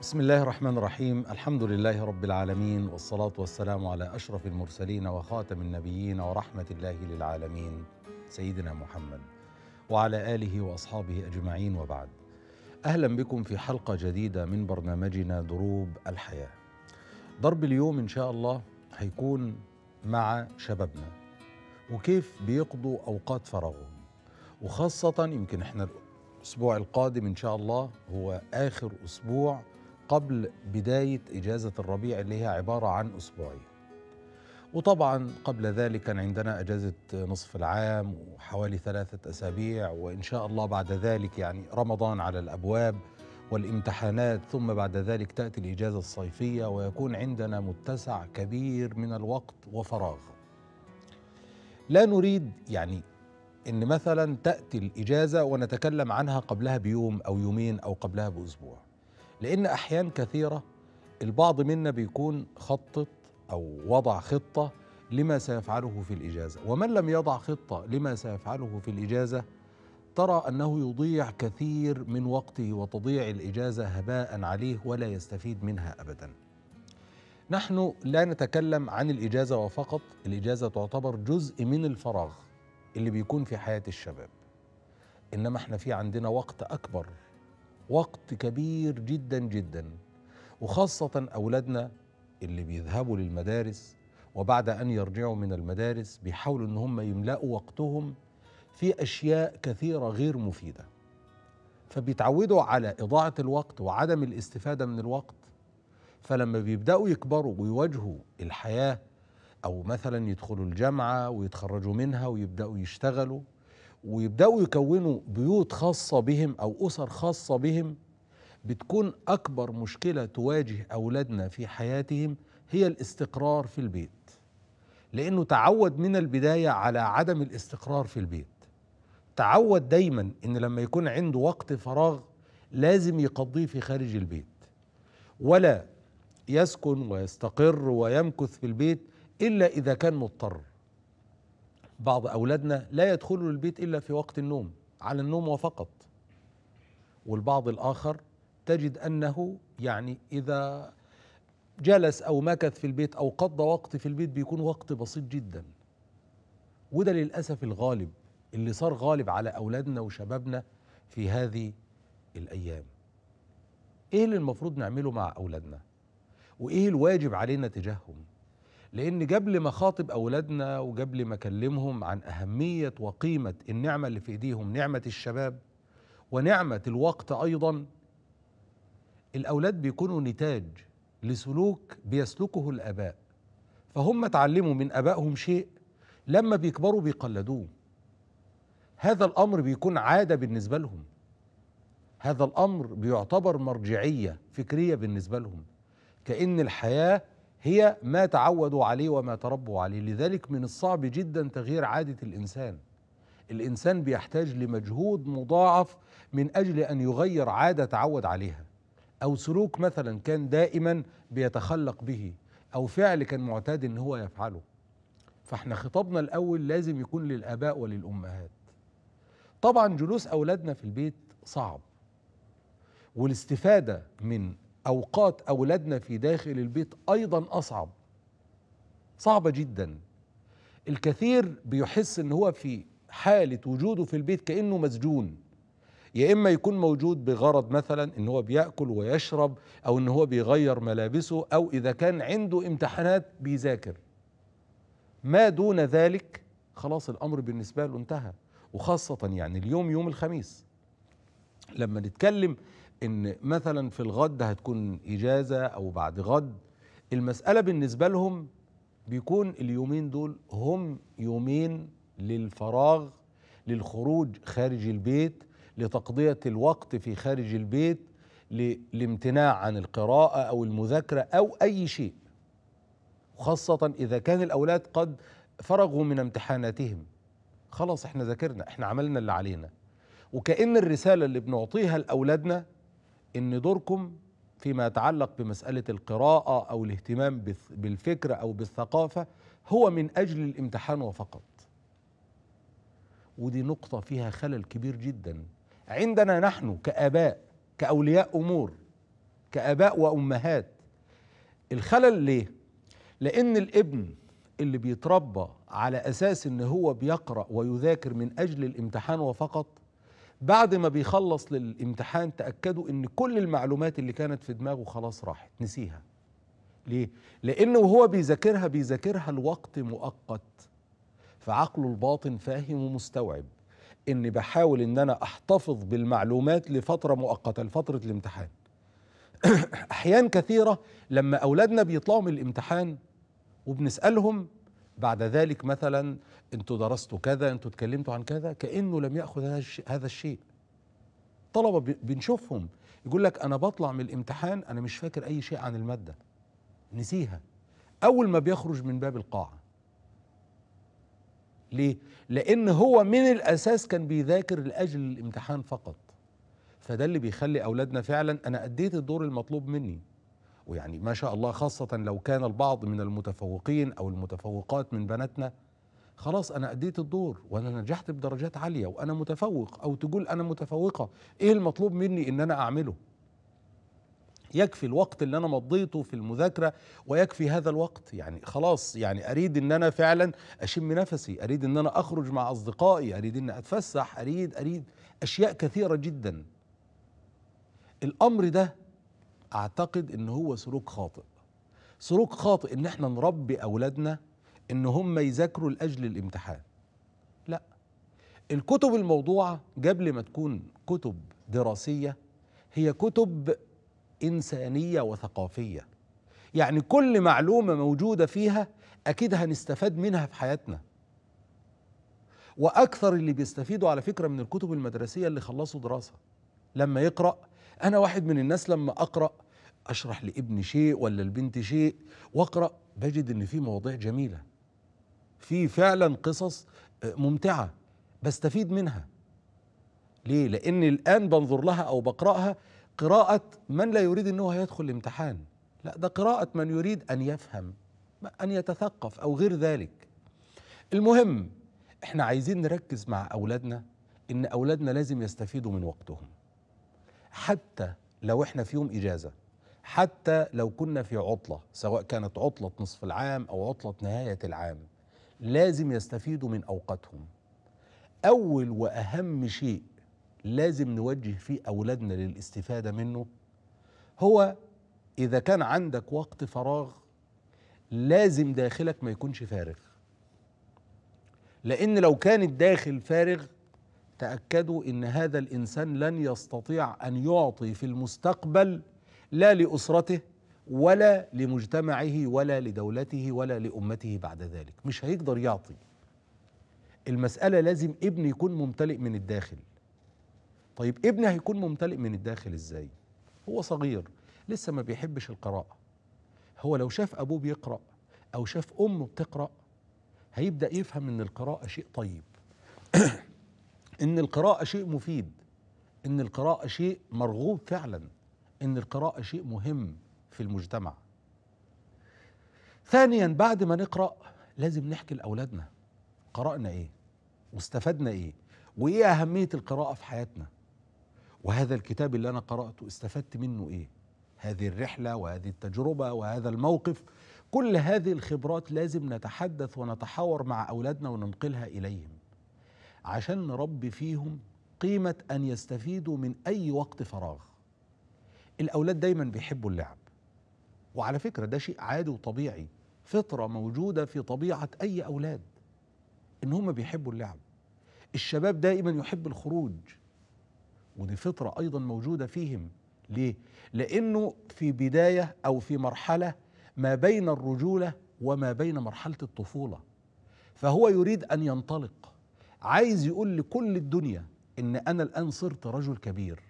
بسم الله الرحمن الرحيم الحمد لله رب العالمين والصلاة والسلام على أشرف المرسلين وخاتم النبيين ورحمة الله للعالمين سيدنا محمد وعلى آله وأصحابه أجمعين وبعد أهلا بكم في حلقة جديدة من برنامجنا دروب الحياة ضرب اليوم إن شاء الله هيكون مع شبابنا وكيف بيقضوا أوقات فراغهم وخاصة يمكن إحنا الأسبوع القادم إن شاء الله هو آخر أسبوع قبل بداية إجازة الربيع اللي هي عبارة عن أسبوعين وطبعا قبل ذلك كان عندنا أجازة نصف العام وحوالي ثلاثة أسابيع وإن شاء الله بعد ذلك يعني رمضان على الأبواب والامتحانات ثم بعد ذلك تأتي الإجازة الصيفية ويكون عندنا متسع كبير من الوقت وفراغ لا نريد يعني ان مثلا تاتي الاجازه ونتكلم عنها قبلها بيوم او يومين او قبلها باسبوع لأن أحيان كثيرة البعض منا بيكون خطط أو وضع خطة لما سيفعله في الإجازة ومن لم يضع خطة لما سيفعله في الإجازة ترى أنه يضيع كثير من وقته وتضيع الإجازة هباء عليه ولا يستفيد منها أبدا نحن لا نتكلم عن الإجازة وفقط الإجازة تعتبر جزء من الفراغ اللي بيكون في حياة الشباب إنما احنا في عندنا وقت أكبر وقت كبير جدا جدا وخاصة أولادنا اللي بيذهبوا للمدارس وبعد أن يرجعوا من المدارس بيحاولوا إن هم يملأوا وقتهم في أشياء كثيرة غير مفيدة فبيتعودوا على إضاعة الوقت وعدم الاستفادة من الوقت فلما بيبدأوا يكبروا ويواجهوا الحياة أو مثلا يدخلوا الجامعة ويتخرجوا منها ويبدأوا يشتغلوا ويبداوا يكونوا بيوت خاصه بهم او اسر خاصه بهم بتكون اكبر مشكله تواجه اولادنا في حياتهم هي الاستقرار في البيت لانه تعود من البدايه على عدم الاستقرار في البيت تعود دايما ان لما يكون عنده وقت فراغ لازم يقضيه في خارج البيت ولا يسكن ويستقر ويمكث في البيت الا اذا كان مضطر بعض أولادنا لا يدخلوا البيت إلا في وقت النوم على النوم وفقط والبعض الآخر تجد أنه يعني إذا جلس أو مكث في البيت أو قضى وقت في البيت بيكون وقت بسيط جدا وده للأسف الغالب اللي صار غالب على أولادنا وشبابنا في هذه الأيام إيه اللي المفروض نعمله مع أولادنا وإيه الواجب علينا تجاههم لأن قبل ما اخاطب أولادنا وقبل ما اكلمهم عن أهمية وقيمة النعمة اللي في إيديهم نعمة الشباب ونعمة الوقت أيضا الأولاد بيكونوا نتاج لسلوك بيسلكه الآباء فهم اتعلموا من آبائهم شيء لما بيكبروا بيقلدوه هذا الأمر بيكون عادة بالنسبة لهم هذا الأمر بيعتبر مرجعية فكرية بالنسبة لهم كأن الحياة هي ما تعودوا عليه وما تربوا عليه لذلك من الصعب جدا تغيير عادة الإنسان الإنسان بيحتاج لمجهود مضاعف من أجل أن يغير عادة تعود عليها أو سلوك مثلا كان دائما بيتخلق به أو فعل كان معتاد إن هو يفعله فاحنا خطابنا الأول لازم يكون للآباء وللأمهات طبعا جلوس أولادنا في البيت صعب والاستفادة من اوقات اولادنا في داخل البيت ايضا اصعب صعبه جدا الكثير بيحس ان هو في حاله وجوده في البيت كانه مسجون يا اما يكون موجود بغرض مثلا ان هو بياكل ويشرب او ان هو بيغير ملابسه او اذا كان عنده امتحانات بيذاكر ما دون ذلك خلاص الامر بالنسبه له انتهى وخاصه يعني اليوم يوم الخميس لما نتكلم ان مثلا في الغد هتكون اجازه او بعد غد المساله بالنسبه لهم بيكون اليومين دول هم يومين للفراغ للخروج خارج البيت لتقضيه الوقت في خارج البيت للامتناع عن القراءه او المذاكره او اي شيء خاصه اذا كان الاولاد قد فرغوا من امتحاناتهم خلاص احنا ذاكرنا احنا عملنا اللي علينا وكأن الرسالة اللي بنعطيها لأولادنا ان دوركم فيما يتعلق بمساله القراءه او الاهتمام بالفكر او بالثقافه هو من اجل الامتحان وفقط ودي نقطه فيها خلل كبير جدا عندنا نحن كاباء كاولياء امور كاباء وامهات الخلل ليه لان الابن اللي بيتربى على اساس ان هو بيقرا ويذاكر من اجل الامتحان وفقط بعد ما بيخلص للامتحان تاكدوا ان كل المعلومات اللي كانت في دماغه خلاص راحت نسيها ليه لانه وهو بيذاكرها بيذاكرها لوقت مؤقت فعقله الباطن فاهم ومستوعب ان بحاول ان انا احتفظ بالمعلومات لفتره مؤقته لفتره الامتحان احيان كثيره لما اولادنا بيطلعوا من الامتحان وبنسالهم بعد ذلك مثلا انتوا درستوا كذا انتوا اتكلمتوا عن كذا كانه لم ياخذ هذا الشيء طلبه بنشوفهم يقول لك انا بطلع من الامتحان انا مش فاكر اي شيء عن الماده نسيها اول ما بيخرج من باب القاعه ليه لان هو من الاساس كان بيذاكر لاجل الامتحان فقط فده اللي بيخلي اولادنا فعلا انا اديت الدور المطلوب مني ويعني ما شاء الله خاصه لو كان البعض من المتفوقين او المتفوقات من بناتنا خلاص انا اديت الدور وانا نجحت بدرجات عاليه وانا متفوق او تقول انا متفوقه ايه المطلوب مني ان انا اعمله يكفي الوقت اللي انا مضيته في المذاكره ويكفي هذا الوقت يعني خلاص يعني اريد ان انا فعلا اشم نفسي اريد ان انا اخرج مع اصدقائي اريد ان اتفسح اريد اريد اشياء كثيره جدا الامر ده اعتقد ان هو سلوك خاطئ سلوك خاطئ ان احنا نربي اولادنا ان هم يذاكروا لاجل الامتحان لا الكتب الموضوعه قبل ما تكون كتب دراسيه هي كتب انسانيه وثقافيه يعني كل معلومه موجوده فيها اكيد هنستفاد منها في حياتنا واكثر اللي بيستفيدوا على فكره من الكتب المدرسيه اللي خلصوا دراسه لما يقرا انا واحد من الناس لما اقرا اشرح لابني شيء ولا البنت شيء واقرا بجد ان في مواضيع جميله في فعلا قصص آه، ممتعه بستفيد منها ليه لاني الان بنظر لها او بقراها قراءه من لا يريد انه هيدخل الامتحان لا ده قراءه من يريد ان يفهم ان يتثقف او غير ذلك المهم احنا عايزين نركز مع اولادنا ان اولادنا لازم يستفيدوا من وقتهم حتى لو احنا في يوم اجازه حتى لو كنا في عطله سواء كانت عطله نصف العام او عطله نهايه العام لازم يستفيدوا من اوقاتهم اول واهم شيء لازم نوجه فيه اولادنا للاستفاده منه هو اذا كان عندك وقت فراغ لازم داخلك ما يكونش فارغ لان لو كان الداخل فارغ تاكدوا ان هذا الانسان لن يستطيع ان يعطي في المستقبل لا لاسرته ولا لمجتمعه ولا لدولته ولا لأمته بعد ذلك مش هيقدر يعطي المسألة لازم ابن يكون ممتلئ من الداخل طيب ابني هيكون ممتلئ من الداخل ازاي هو صغير لسه ما بيحبش القراءة هو لو شاف أبوه بيقرأ أو شاف أمه بتقرأ هيبدأ يفهم إن القراءة شيء طيب إن القراءة شيء مفيد إن القراءة شيء مرغوب فعلا إن القراءة شيء مهم في المجتمع ثانيا بعد ما نقرا لازم نحكي لاولادنا قرانا ايه واستفدنا ايه وايه اهميه القراءه في حياتنا وهذا الكتاب اللي انا قراته استفدت منه ايه هذه الرحله وهذه التجربه وهذا الموقف كل هذه الخبرات لازم نتحدث ونتحاور مع اولادنا وننقلها اليهم عشان نربي فيهم قيمه ان يستفيدوا من اي وقت فراغ الاولاد دايما بيحبوا اللعب وعلى فكرة ده شيء عادي وطبيعي فطرة موجودة في طبيعة أي أولاد إن هم بيحبوا اللعب الشباب دائما يحب الخروج ودي فطرة أيضا موجودة فيهم ليه؟ لأنه في بداية أو في مرحلة ما بين الرجولة وما بين مرحلة الطفولة فهو يريد أن ينطلق عايز يقول لكل الدنيا إن أنا الآن صرت رجل كبير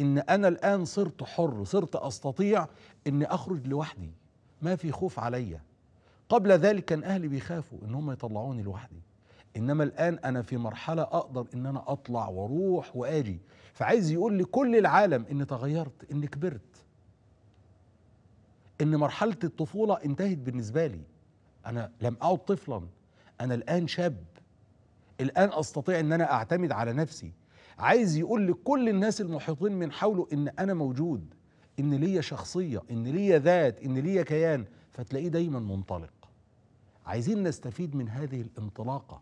ان انا الان صرت حر صرت استطيع ان اخرج لوحدي ما في خوف عليا قبل ذلك كان اهلي بيخافوا ان هم يطلعوني لوحدي انما الان انا في مرحله اقدر ان انا اطلع واروح واجي فعايز يقول لكل العالم اني تغيرت اني كبرت ان مرحله الطفوله انتهت بالنسبه لي انا لم اعد طفلا انا الان شاب الان استطيع ان انا اعتمد على نفسي عايز يقول لكل الناس المحيطين من حوله ان انا موجود ان ليا شخصيه ان ليا ذات ان ليا كيان فتلاقيه دايما منطلق عايزين نستفيد من هذه الانطلاقه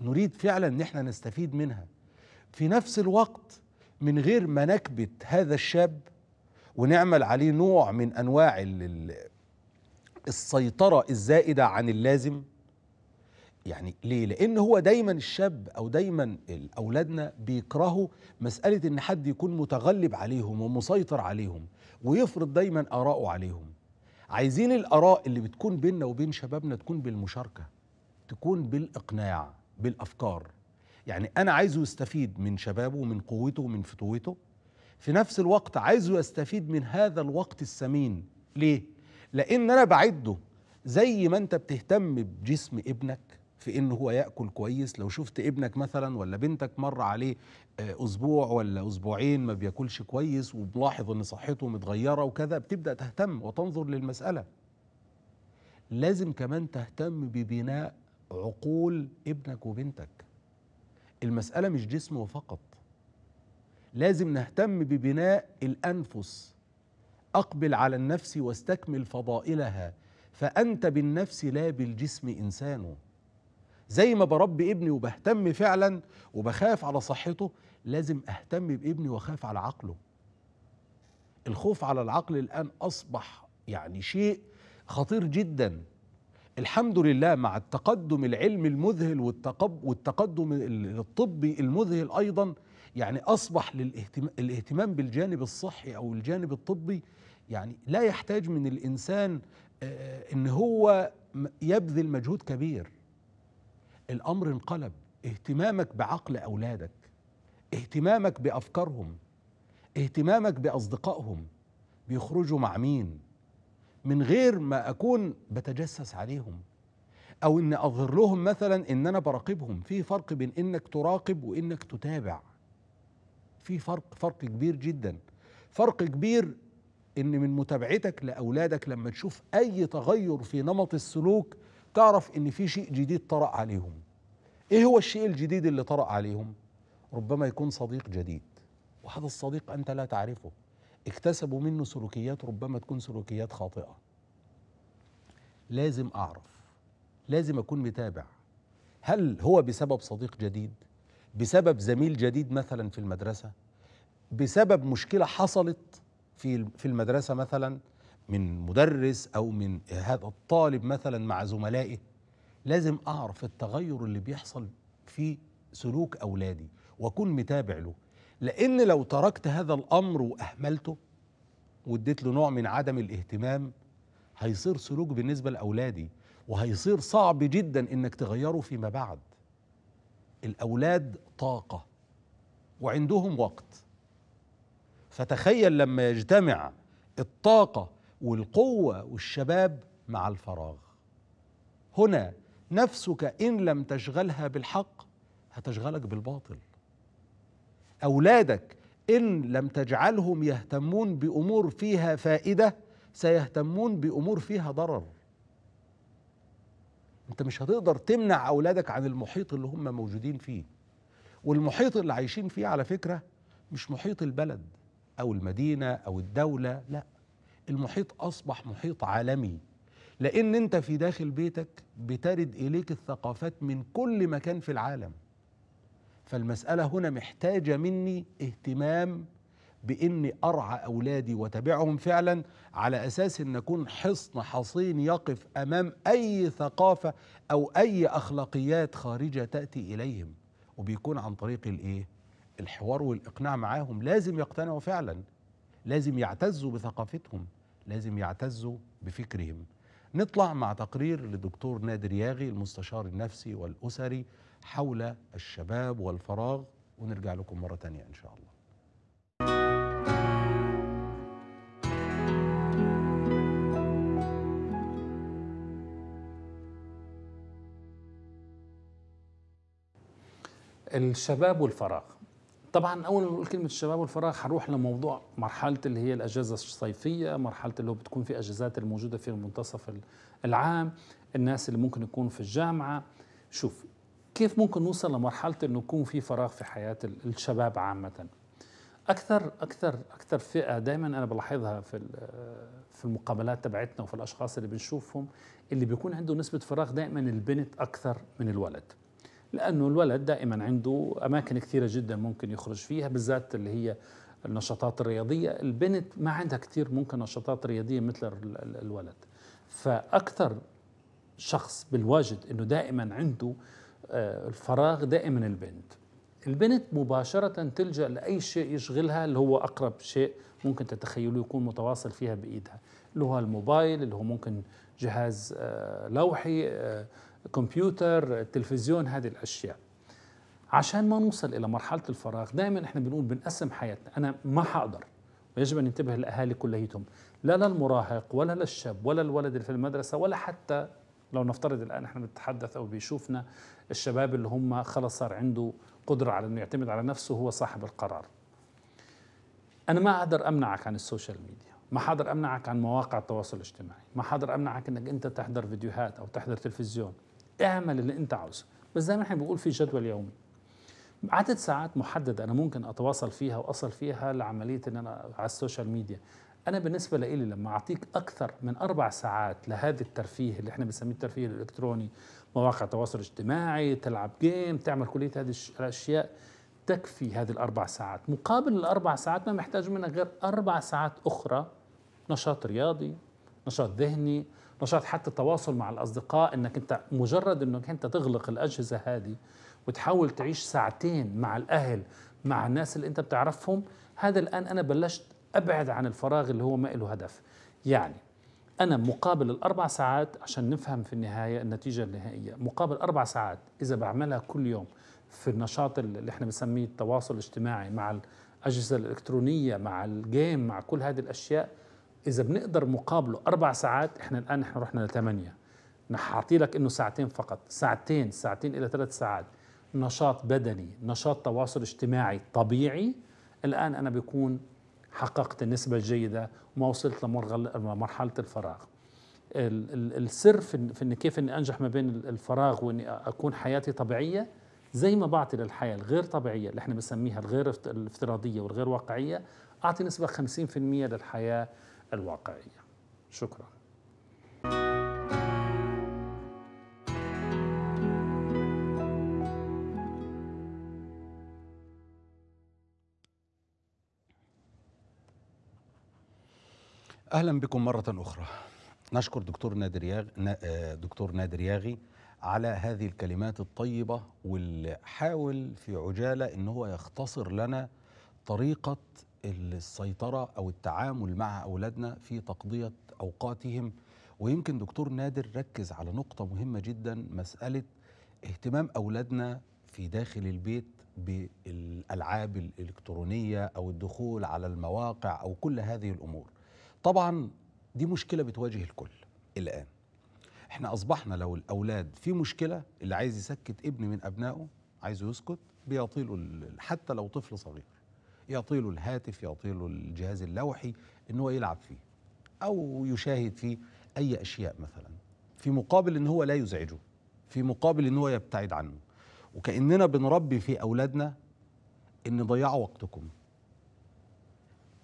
نريد فعلا ان احنا نستفيد منها في نفس الوقت من غير ما نكبت هذا الشاب ونعمل عليه نوع من انواع السيطره الزائده عن اللازم يعني ليه لان هو دايما الشاب او دايما اولادنا بيكرهوا مساله ان حد يكون متغلب عليهم ومسيطر عليهم ويفرض دايما اراءه عليهم عايزين الاراء اللي بتكون بيننا وبين شبابنا تكون بالمشاركه تكون بالاقناع بالافكار يعني انا عايزه يستفيد من شبابه ومن قوته ومن فتوته في نفس الوقت عايزه يستفيد من هذا الوقت الثمين ليه لان انا بعده زي ما انت بتهتم بجسم ابنك في انه هو ياكل كويس لو شفت ابنك مثلا ولا بنتك مر عليه آه، اسبوع ولا اسبوعين ما بياكلش كويس وملاحظ ان صحته متغيره وكذا بتبدا تهتم وتنظر للمساله لازم كمان تهتم ببناء عقول ابنك وبنتك المساله مش جسمه فقط لازم نهتم ببناء الانفس اقبل على النفس واستكمل فضائلها فانت بالنفس لا بالجسم انسان زي ما بربي ابني وبهتم فعلا وبخاف على صحته لازم اهتم بابني واخاف على عقله الخوف على العقل الان اصبح يعني شيء خطير جدا الحمد لله مع التقدم العلمي المذهل والتقب والتقدم الطبي المذهل ايضا يعني اصبح الاهتمام بالجانب الصحي او الجانب الطبي يعني لا يحتاج من الانسان آه، ان هو يبذل مجهود كبير الامر انقلب اهتمامك بعقل اولادك اهتمامك بافكارهم اهتمامك باصدقائهم بيخرجوا مع مين من غير ما اكون بتجسس عليهم او ان اظهر لهم مثلا ان انا براقبهم في فرق بين انك تراقب وانك تتابع في فرق فرق كبير جدا فرق كبير ان من متابعتك لاولادك لما تشوف اي تغير في نمط السلوك تعرف ان في شيء جديد طرأ عليهم ايه هو الشيء الجديد اللي طرأ عليهم ربما يكون صديق جديد وهذا الصديق انت لا تعرفه اكتسبوا منه سلوكيات ربما تكون سلوكيات خاطئه لازم اعرف لازم اكون متابع هل هو بسبب صديق جديد بسبب زميل جديد مثلا في المدرسه بسبب مشكله حصلت في في المدرسه مثلا من مدرس او من هذا الطالب مثلا مع زملائه لازم اعرف التغير اللي بيحصل في سلوك اولادي واكون متابع له لان لو تركت هذا الامر واهملته واديت له نوع من عدم الاهتمام هيصير سلوك بالنسبه لاولادي وهيصير صعب جدا انك تغيره فيما بعد الاولاد طاقه وعندهم وقت فتخيل لما يجتمع الطاقه والقوه والشباب مع الفراغ هنا نفسك إن لم تشغلها بالحق هتشغلك بالباطل أولادك إن لم تجعلهم يهتمون بأمور فيها فائدة سيهتمون بأمور فيها ضرر أنت مش هتقدر تمنع أولادك عن المحيط اللي هم موجودين فيه والمحيط اللي عايشين فيه على فكرة مش محيط البلد أو المدينة أو الدولة لا المحيط أصبح محيط عالمي لأن أنت في داخل بيتك بترد إليك الثقافات من كل مكان في العالم فالمسألة هنا محتاجة مني اهتمام بإني أرعى أولادي وتابعهم فعلا على أساس أن أكون حصن حصين يقف أمام أي ثقافة أو أي أخلاقيات خارجة تأتي إليهم وبيكون عن طريق الإيه؟ الحوار والإقناع معاهم لازم يقتنعوا فعلا لازم يعتزوا بثقافتهم لازم يعتزوا بفكرهم نطلع مع تقرير للدكتور نادر ياغي المستشار النفسي والأسري حول الشباب والفراغ ونرجع لكم مرة تانية إن شاء الله الشباب والفراغ طبعا اول ما بنقول كلمه الشباب والفراغ حروح لموضوع مرحله اللي هي الاجازه الصيفيه مرحله اللي هو بتكون في اجازات الموجوده في منتصف العام الناس اللي ممكن يكونوا في الجامعه شوف كيف ممكن نوصل لمرحله انه يكون في فراغ في حياه الشباب عامه اكثر اكثر اكثر فئه دائما انا بلاحظها في في المقابلات تبعتنا وفي الاشخاص اللي بنشوفهم اللي بيكون عنده نسبه فراغ دائما البنت اكثر من الولد لأنه الولد دائما عنده أماكن كثيرة جدا ممكن يخرج فيها بالذات اللي هي النشاطات الرياضية البنت ما عندها كثير ممكن نشاطات رياضية مثل الولد فأكثر شخص بالواجد أنه دائما عنده آه، الفراغ دائما البنت البنت مباشرة تلجأ لأي شيء يشغلها اللي هو أقرب شيء ممكن تتخيله يكون متواصل فيها بإيدها اللي هو الموبايل اللي هو ممكن جهاز آه، لوحي آه، كمبيوتر تلفزيون هذه الأشياء عشان ما نوصل إلى مرحلة الفراغ دائما إحنا بنقول بنقسم حياتنا أنا ما حقدر ويجب أن ينتبه الأهالي كليتهم لا للمراهق ولا للشاب ولا الولد اللي في المدرسة ولا حتى لو نفترض الآن إحنا بنتحدث أو بيشوفنا الشباب اللي هم خلص صار عنده قدرة على أنه يعتمد على نفسه هو صاحب القرار أنا ما أقدر أمنعك عن السوشيال ميديا ما حقدر أمنعك عن مواقع التواصل الاجتماعي ما حقدر أمنعك أنك أنت تحضر فيديوهات أو تحضر تلفزيون اعمل اللي انت عاوزه بس زي ما احنا بنقول في جدول يومي عدد ساعات محددة أنا ممكن أتواصل فيها وأصل فيها لعملية إن أنا على السوشيال ميديا أنا بالنسبة لي لما أعطيك أكثر من أربع ساعات لهذا الترفيه اللي إحنا بنسميه الترفيه الإلكتروني مواقع التواصل الاجتماعي تلعب جيم تعمل كلية هذه الأشياء تكفي هذه الأربع ساعات مقابل الأربع ساعات ما محتاج منك غير أربع ساعات أخرى نشاط رياضي نشاط ذهني نشاط حتى التواصل مع الاصدقاء انك انت مجرد انك انت تغلق الاجهزه هذه وتحاول تعيش ساعتين مع الاهل مع الناس اللي انت بتعرفهم هذا الان انا بلشت ابعد عن الفراغ اللي هو ما له هدف يعني انا مقابل الاربع ساعات عشان نفهم في النهايه النتيجه النهائيه مقابل اربع ساعات اذا بعملها كل يوم في النشاط اللي احنا بنسميه التواصل الاجتماعي مع الاجهزه الالكترونيه مع الجيم مع كل هذه الاشياء اذا بنقدر مقابله اربع ساعات احنا الان احنا رحنا لثمانيه حاعطي لك انه ساعتين فقط ساعتين ساعتين الى ثلاث ساعات نشاط بدني نشاط تواصل اجتماعي طبيعي الان انا بكون حققت النسبه الجيده وما وصلت لمرحله الفراغ السر في ان كيف اني انجح ما بين الفراغ واني اكون حياتي طبيعيه زي ما بعطي للحياه الغير طبيعيه اللي احنا بنسميها الغير الافتراضيه والغير واقعيه اعطي نسبه 50% للحياه الواقعية شكرا اهلا بكم مره اخرى نشكر دكتور نادر ياغ... آه، دكتور نادر ياغي على هذه الكلمات الطيبه واللي حاول في عجاله ان هو يختصر لنا طريقه السيطرة أو التعامل مع أولادنا في تقضية أوقاتهم ويمكن دكتور نادر ركز على نقطة مهمة جدا مسألة اهتمام أولادنا في داخل البيت بالألعاب الإلكترونية أو الدخول على المواقع أو كل هذه الأمور طبعا دي مشكلة بتواجه الكل الآن احنا أصبحنا لو الأولاد في مشكلة اللي عايز يسكت ابن من أبنائه عايزه يسكت بيطيله حتى لو طفل صغير يطيل الهاتف يطيل الجهاز اللوحي ان هو يلعب فيه او يشاهد فيه اي اشياء مثلا في مقابل ان هو لا يزعجه في مقابل ان هو يبتعد عنه وكاننا بنربي في اولادنا ان ضيعوا وقتكم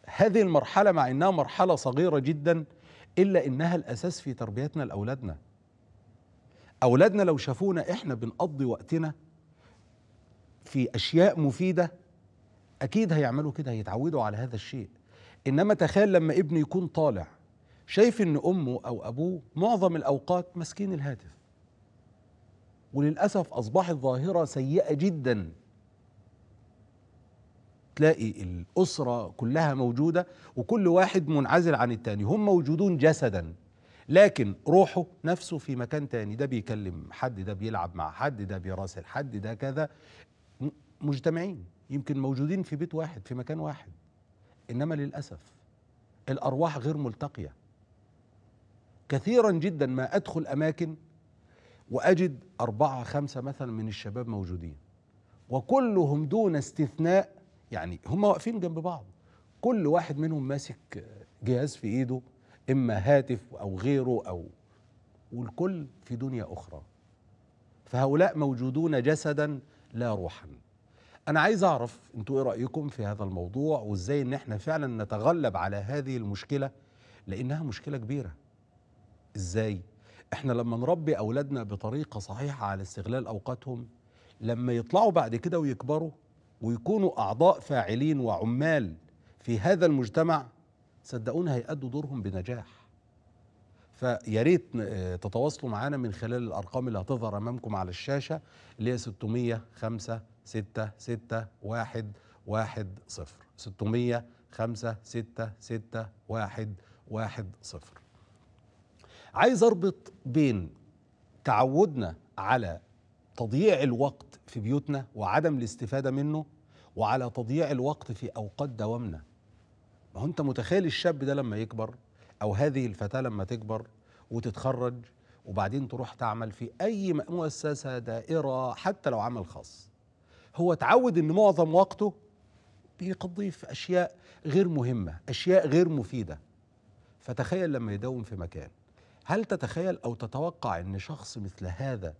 هذه المرحله مع انها مرحله صغيره جدا الا انها الاساس في تربيتنا لاولادنا اولادنا لو شافونا احنا بنقضي وقتنا في اشياء مفيده اكيد هيعملوا كده هيتعودوا على هذا الشيء انما تخيل لما ابنه يكون طالع شايف ان امه او ابوه معظم الاوقات ماسكين الهاتف وللاسف اصبحت ظاهره سيئه جدا تلاقي الاسره كلها موجوده وكل واحد منعزل عن التاني هم موجودون جسدا لكن روحه نفسه في مكان تاني ده بيكلم حد ده بيلعب مع حد ده بيراسل حد ده كذا مجتمعين يمكن موجودين في بيت واحد في مكان واحد انما للاسف الارواح غير ملتقيه كثيرا جدا ما ادخل اماكن واجد اربعه خمسه مثلا من الشباب موجودين وكلهم دون استثناء يعني هم واقفين جنب بعض كل واحد منهم ماسك جهاز في ايده اما هاتف او غيره او والكل في دنيا اخرى فهؤلاء موجودون جسدا لا روحا انا عايز اعرف انتوا ايه رايكم في هذا الموضوع وازاي ان احنا فعلا نتغلب على هذه المشكله لانها مشكله كبيره ازاي احنا لما نربي اولادنا بطريقه صحيحه على استغلال اوقاتهم لما يطلعوا بعد كده ويكبروا ويكونوا اعضاء فاعلين وعمال في هذا المجتمع صدقونا هيأدوا دورهم بنجاح فيا ريت آه، تتواصلوا معانا من خلال الارقام اللي هتظهر امامكم على الشاشه اللي هي 605 ستة ستة واحد واحد صفر ستمية خمسة ستة ستة واحد واحد صفر عايز أربط بين تعودنا على تضييع الوقت في بيوتنا وعدم الاستفادة منه وعلى تضييع الوقت في أوقات دوامنا ما هو أنت متخيل الشاب ده لما يكبر أو هذه الفتاة لما تكبر وتتخرج وبعدين تروح تعمل في أي مؤسسة دائرة حتى لو عمل خاص هو اتعود ان معظم وقته بيقضيه في اشياء غير مهمه اشياء غير مفيده فتخيل لما يداوم في مكان هل تتخيل او تتوقع ان شخص مثل هذا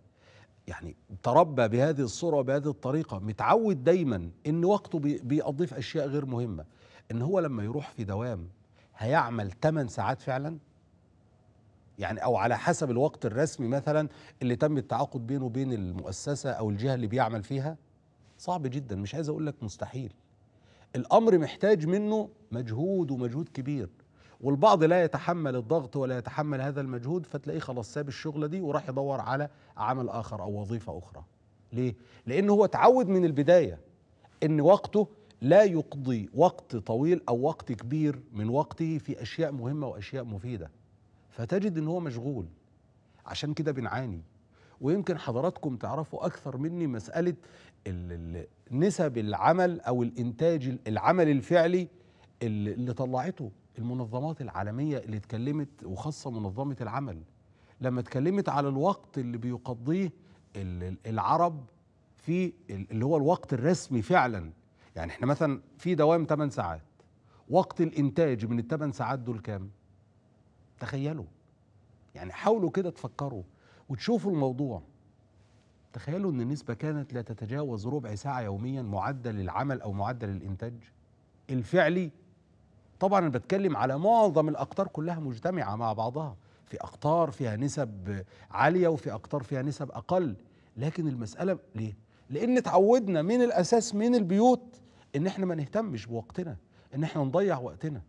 يعني تربى بهذه الصوره وبهذه الطريقه متعود دايما ان وقته بيقضيه في اشياء غير مهمه ان هو لما يروح في دوام هيعمل 8 ساعات فعلا يعني او على حسب الوقت الرسمي مثلا اللي تم التعاقد بينه وبين المؤسسه او الجهه اللي بيعمل فيها صعب جدا مش عايز اقول لك مستحيل الامر محتاج منه مجهود ومجهود كبير والبعض لا يتحمل الضغط ولا يتحمل هذا المجهود فتلاقيه خلاص ساب الشغله دي وراح يدور على عمل اخر او وظيفه اخرى ليه لان هو اتعود من البدايه ان وقته لا يقضي وقت طويل او وقت كبير من وقته في اشياء مهمه واشياء مفيده فتجد ان هو مشغول عشان كده بنعاني ويمكن حضراتكم تعرفوا أكثر مني مسألة نسب العمل أو الإنتاج العمل الفعلي اللي طلعته المنظمات العالمية اللي اتكلمت وخاصة منظمة العمل لما اتكلمت على الوقت اللي بيقضيه العرب في اللي هو الوقت الرسمي فعلا يعني احنا مثلا في دوام 8 ساعات وقت الانتاج من الثمان ساعات دول كام تخيلوا يعني حاولوا كده تفكروا وتشوفوا الموضوع تخيلوا ان النسبه كانت لا تتجاوز ربع ساعه يوميا معدل العمل او معدل الانتاج الفعلي طبعا انا بتكلم على معظم الاقطار كلها مجتمعه مع بعضها في اقطار فيها نسب عاليه وفي اقطار فيها نسب اقل لكن المساله ليه لان اتعودنا من الاساس من البيوت ان احنا ما نهتمش بوقتنا ان احنا نضيع وقتنا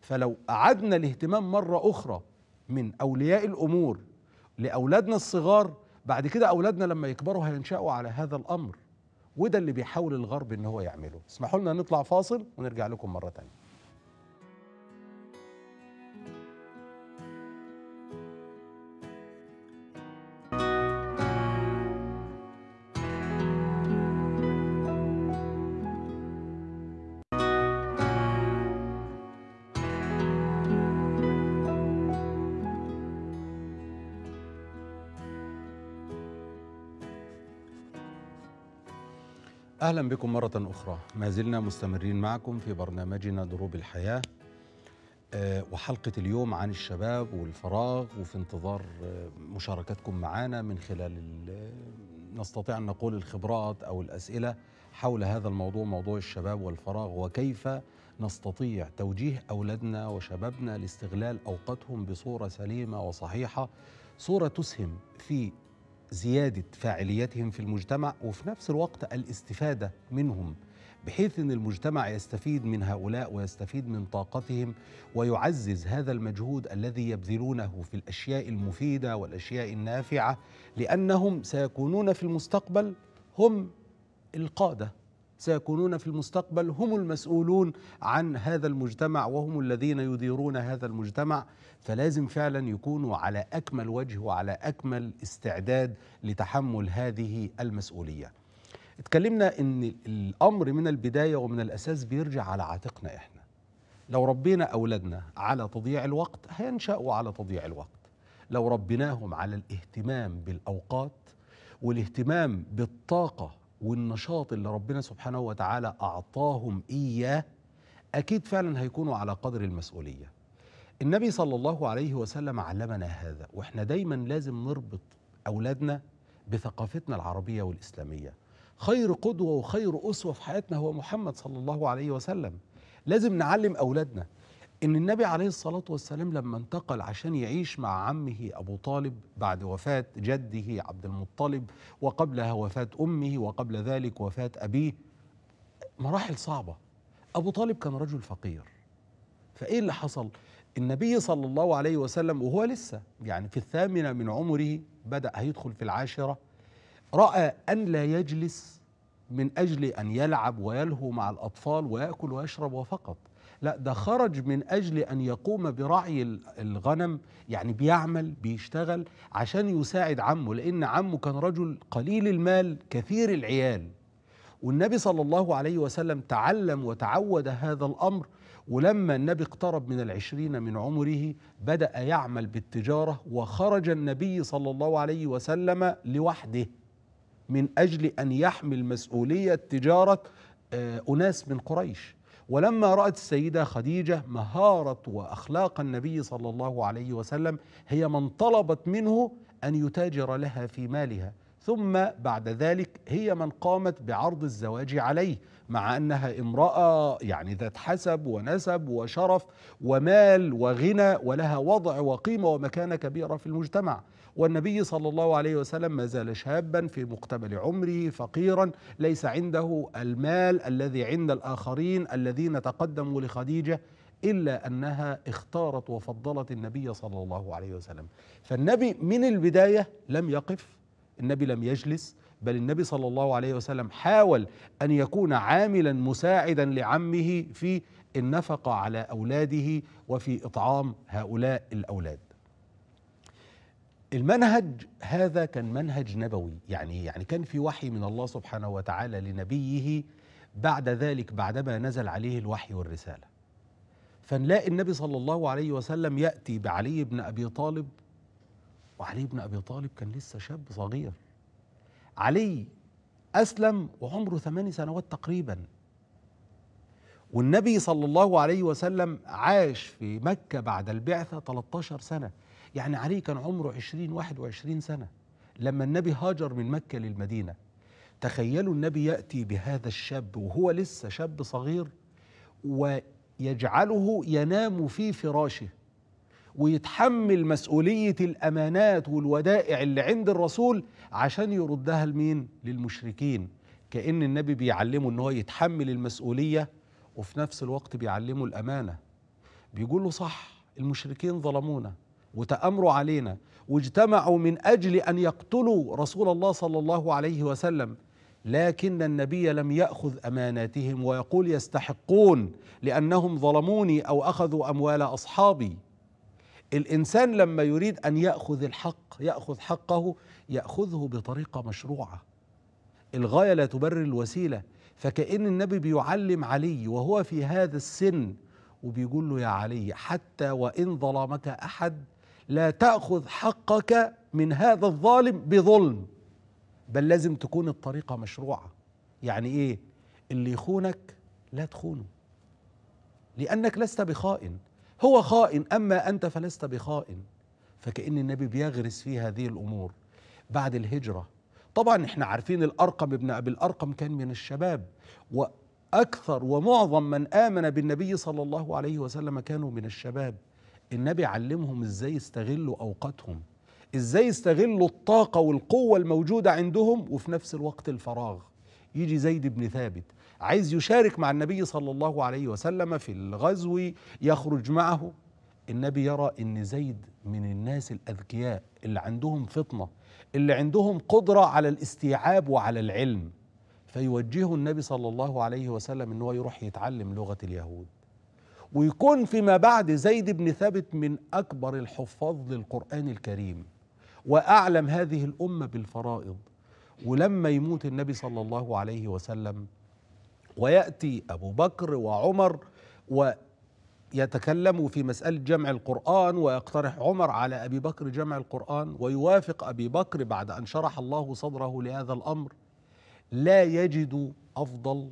فلو اعدنا الاهتمام مره اخرى من اولياء الامور لأولادنا الصغار بعد كده أولادنا لما يكبروا هينشأوا على هذا الأمر وده اللي بيحاول الغرب إن هو يعمله اسمحوا لنا نطلع فاصل ونرجع لكم مرة تانية أهلا بكم مرة أخرى ما زلنا مستمرين معكم في برنامجنا دروب الحياة آه، وحلقة اليوم عن الشباب والفراغ وفي انتظار آه، مشاركتكم معنا من خلال آه، نستطيع أن نقول الخبرات أو الأسئلة حول هذا الموضوع موضوع الشباب والفراغ وكيف نستطيع توجيه أولادنا وشبابنا لاستغلال أوقاتهم بصورة سليمة وصحيحة صورة تسهم في زياده فاعليتهم في المجتمع وفي نفس الوقت الاستفاده منهم بحيث ان المجتمع يستفيد من هؤلاء ويستفيد من طاقتهم ويعزز هذا المجهود الذي يبذلونه في الاشياء المفيده والاشياء النافعه لانهم سيكونون في المستقبل هم القاده سيكونون في المستقبل هم المسؤولون عن هذا المجتمع وهم الذين يديرون هذا المجتمع فلازم فعلا يكونوا على اكمل وجه وعلى اكمل استعداد لتحمل هذه المسؤوليه. اتكلمنا ان الامر من البدايه ومن الاساس بيرجع على عاتقنا احنا. لو ربينا اولادنا على تضييع الوقت هينشأوا على تضييع الوقت. لو ربيناهم على الاهتمام بالاوقات والاهتمام بالطاقه والنشاط اللي ربنا سبحانه وتعالى أعطاهم إياه أكيد فعلا هيكونوا على قدر المسؤولية النبي صلى الله عليه وسلم علمنا هذا وإحنا دايما لازم نربط أولادنا بثقافتنا العربية والإسلامية خير قدوة وخير أسوة في حياتنا هو محمد صلى الله عليه وسلم لازم نعلم أولادنا ان النبي عليه الصلاه والسلام لما انتقل عشان يعيش مع عمه ابو طالب بعد وفاه جده عبد المطلب وقبلها وفاه امه وقبل ذلك وفاه ابيه مراحل صعبه ابو طالب كان رجل فقير فايه اللي حصل النبي صلى الله عليه وسلم وهو لسه يعني في الثامنه من عمره بدا هيدخل في العاشره راى ان لا يجلس من اجل ان يلعب ويلهو مع الاطفال وياكل ويشرب وفقط لا ده خرج من أجل أن يقوم برعي الغنم يعني بيعمل بيشتغل عشان يساعد عمه لأن عمه كان رجل قليل المال كثير العيال والنبي صلى الله عليه وسلم تعلم وتعود هذا الأمر ولما النبي اقترب من العشرين من عمره بدأ يعمل بالتجارة وخرج النبي صلى الله عليه وسلم لوحده من أجل أن يحمل مسؤولية تجارة آه، أناس من قريش ولما رأت السيدة خديجة مهارة وأخلاق النبي صلى الله عليه وسلم هي من طلبت منه أن يتاجر لها في مالها ثم بعد ذلك هي من قامت بعرض الزواج عليه مع انها امراه يعني ذات حسب ونسب وشرف ومال وغنى ولها وضع وقيمه ومكانه كبيره في المجتمع والنبي صلى الله عليه وسلم ما زال شابا في مقتبل عمره فقيرا ليس عنده المال الذي عند الآخرين الذين تقدموا لخديجة إلا أنها اختارت وفضلت النبي صلى الله عليه وسلم فالنبي من البداية لم يقف النبي لم يجلس بل النبي صلى الله عليه وسلم حاول أن يكون عاملا مساعدا لعمه في النفقة على أولاده وفي إطعام هؤلاء الأولاد المنهج هذا كان منهج نبوي يعني يعني كان في وحي من الله سبحانه وتعالى لنبيه بعد ذلك بعدما نزل عليه الوحي والرسالة فنلاقي النبي صلى الله عليه وسلم يأتي بعلي بن أبي طالب وعلي بن أبي طالب كان لسه شاب صغير علي أسلم وعمره ثماني سنوات تقريبا والنبي صلى الله عليه وسلم عاش في مكة بعد البعثة 13 سنة يعني علي كان عمره 20 21 سنة لما النبي هاجر من مكة للمدينة تخيلوا النبي يأتي بهذا الشاب وهو لسه شاب صغير ويجعله ينام في فراشه ويتحمل مسؤولية الأمانات والودائع اللي عند الرسول عشان يردها لمين؟ للمشركين كأن النبي بيعلمه أنه يتحمل المسؤولية وفي نفس الوقت بيعلمه الأمانة بيقول له صح المشركين ظلمونا وتآمروا علينا واجتمعوا من أجل أن يقتلوا رسول الله صلى الله عليه وسلم لكن النبي لم يأخذ أماناتهم ويقول يستحقون لأنهم ظلموني أو أخذوا أموال أصحابي الإنسان لما يريد أن يأخذ الحق يأخذ حقه يأخذه بطريقة مشروعة الغاية لا تبرر الوسيلة فكأن النبي بيعلم علي وهو في هذا السن وبيقول له يا علي حتى وإن ظلمك أحد لا تأخذ حقك من هذا الظالم بظلم بل لازم تكون الطريقة مشروعة يعني إيه اللي يخونك لا تخونه لأنك لست بخائن هو خائن أما أنت فلست بخائن فكأن النبي بيغرس في هذه الأمور بعد الهجرة طبعا احنا عارفين الأرقم ابن أبي الأرقم كان من الشباب وأكثر ومعظم من آمن بالنبي صلى الله عليه وسلم كانوا من الشباب النبي علمهم ازاي يستغلوا اوقاتهم ازاي يستغلوا الطاقة والقوة الموجودة عندهم وفي نفس الوقت الفراغ يجي زيد بن ثابت عايز يشارك مع النبي صلى الله عليه وسلم في الغزو يخرج معه النبي يرى ان زيد من الناس الاذكياء اللي عندهم فطنه اللي عندهم قدره على الاستيعاب وعلى العلم فيوجهه النبي صلى الله عليه وسلم ان هو يروح يتعلم لغه اليهود ويكون فيما بعد زيد بن ثابت من أكبر الحفاظ للقرآن الكريم وأعلم هذه الأمة بالفرائض ولما يموت النبي صلى الله عليه وسلم ويأتي أبو بكر وعمر ويتكلموا في مسألة جمع القرآن ويقترح عمر على أبي بكر جمع القرآن ويوافق أبي بكر بعد أن شرح الله صدره لهذا الأمر لا يجد أفضل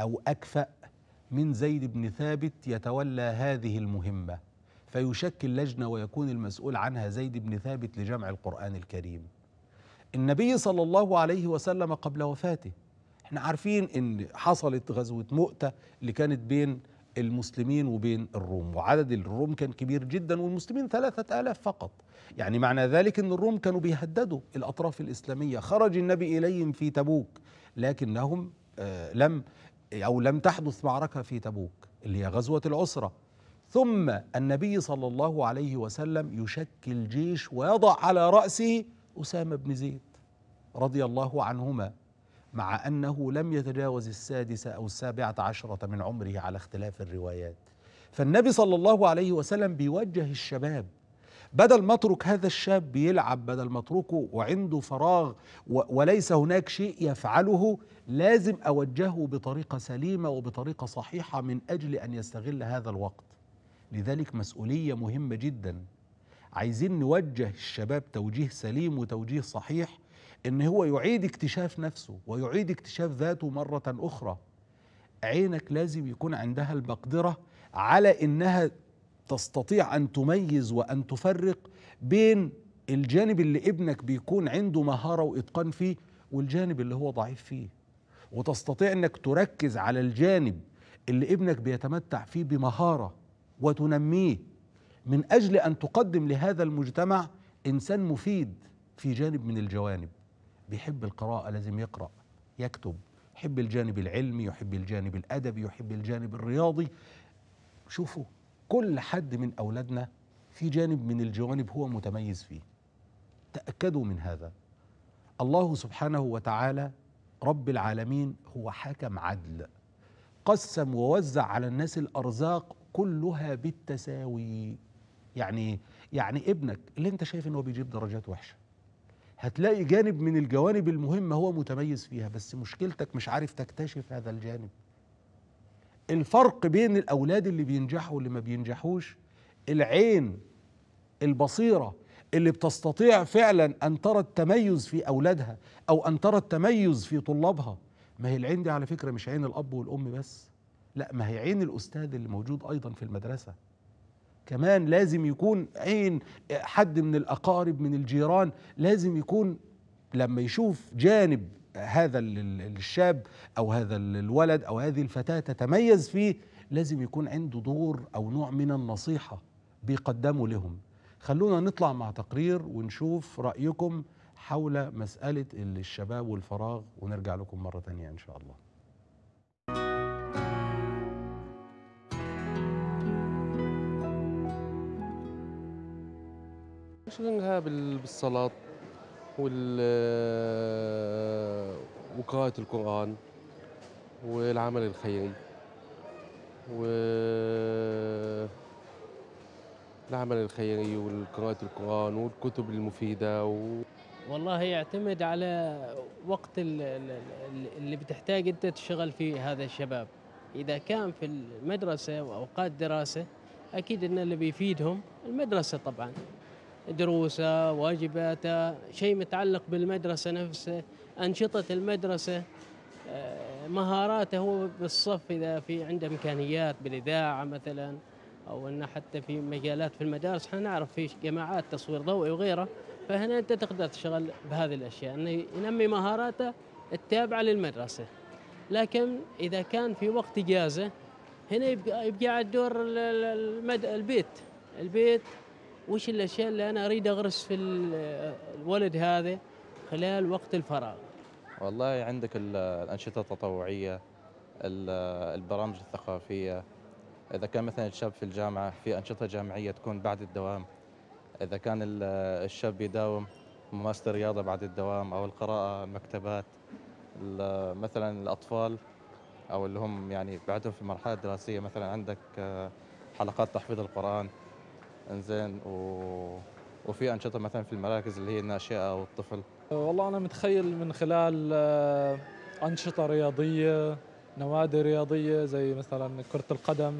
أو أكفأ من زيد بن ثابت يتولى هذه المهمة فيشكل لجنة ويكون المسؤول عنها زيد بن ثابت لجمع القرآن الكريم النبي صلى الله عليه وسلم قبل وفاته احنا عارفين ان حصلت غزوة مؤتة اللي كانت بين المسلمين وبين الروم وعدد الروم كان كبير جدا والمسلمين ثلاثة آلاف فقط يعني معنى ذلك أن الروم كانوا بيهددوا الأطراف الإسلامية خرج النبي إليهم في تبوك لكنهم آه، لم أو لم تحدث معركة في تبوك اللي هي غزوة العسرة ثم النبي صلى الله عليه وسلم يشكل جيش ويضع على رأسه أسامة بن زيد رضي الله عنهما مع أنه لم يتجاوز السادسة أو السابعة عشرة من عمره على اختلاف الروايات فالنبي صلى الله عليه وسلم بيوجه الشباب بدل ما اترك هذا الشاب يلعب بدل ما اتركه وعنده فراغ وليس هناك شيء يفعله لازم اوجهه بطريقه سليمه وبطريقه صحيحه من اجل ان يستغل هذا الوقت لذلك مسؤوليه مهمه جدا عايزين نوجه الشباب توجيه سليم وتوجيه صحيح ان هو يعيد اكتشاف نفسه ويعيد اكتشاف ذاته مره اخرى عينك لازم يكون عندها المقدره على انها تستطيع ان تميز وان تفرق بين الجانب اللي ابنك بيكون عنده مهاره واتقان فيه والجانب اللي هو ضعيف فيه وتستطيع انك تركز على الجانب اللي ابنك بيتمتع فيه بمهاره وتنميه من اجل ان تقدم لهذا المجتمع انسان مفيد في جانب من الجوانب بيحب القراءه لازم يقرا يكتب يحب الجانب العلمي يحب الجانب الادبي يحب الجانب الرياضي شوفوا كل حد من أولادنا في جانب من الجوانب هو متميز فيه تأكدوا من هذا الله سبحانه وتعالى رب العالمين هو حاكم عدل قسم ووزع على الناس الأرزاق كلها بالتساوي يعني يعني ابنك اللي انت شايف انه هو بيجيب درجات وحشه هتلاقي جانب من الجوانب المهمه هو متميز فيها بس مشكلتك مش عارف تكتشف هذا الجانب الفرق بين الاولاد اللي بينجحوا واللي ما بينجحوش العين البصيره اللي بتستطيع فعلا ان ترى التميز في اولادها او ان ترى التميز في طلابها ما هي العين دي على فكره مش عين الاب والام بس لا ما هي عين الاستاذ اللي موجود ايضا في المدرسه كمان لازم يكون عين حد من الاقارب من الجيران لازم يكون لما يشوف جانب هذا الشاب او هذا الولد او هذه الفتاه تتميز فيه لازم يكون عنده دور او نوع من النصيحه بيقدمه لهم خلونا نطلع مع تقرير ونشوف رايكم حول مساله الشباب والفراغ ونرجع لكم مره ثانيه ان شاء الله شغلها بالصلاة آه، وقراءة القرآن والعمل الخيري و العمل الخيري وقراءة القرآن والكتب المفيدة و... والله يعتمد على وقت اللي بتحتاج انت تشتغل فيه هذا الشباب اذا كان في المدرسه واوقات دراسه اكيد ان اللي بيفيدهم المدرسه طبعا دروسه واجباته شيء متعلق بالمدرسة نفسه أنشطة المدرسة آه، مهاراته هو بالصف إذا في عنده إمكانيات بالإذاعة مثلا أو أنه حتى في مجالات في المدارس احنا نعرف في جماعات تصوير ضوئي وغيره فهنا أنت تقدر تشتغل بهذه الأشياء أنه ينمي مهاراته التابعة للمدرسة لكن إذا كان في وقت إجازة هنا يبقى, يبقى على الدور البيت البيت وش الاشياء اللي انا اريد اغرس في الولد هذا خلال وقت الفراغ والله عندك الانشطه التطوعيه البرامج الثقافيه اذا كان مثلا الشاب في الجامعه في انشطه جامعيه تكون بعد الدوام اذا كان الشاب يداوم ممارسه رياضه بعد الدوام او القراءه مكتبات مثلا الاطفال او اللي هم يعني بعدهم في المرحله الدراسيه مثلا عندك آه، حلقات تحفيظ القران انزين و وفي انشطه مثلا في المراكز اللي هي الناشئه والطفل والله انا متخيل من خلال آه، انشطه رياضيه نوادي رياضيه زي مثلا كره القدم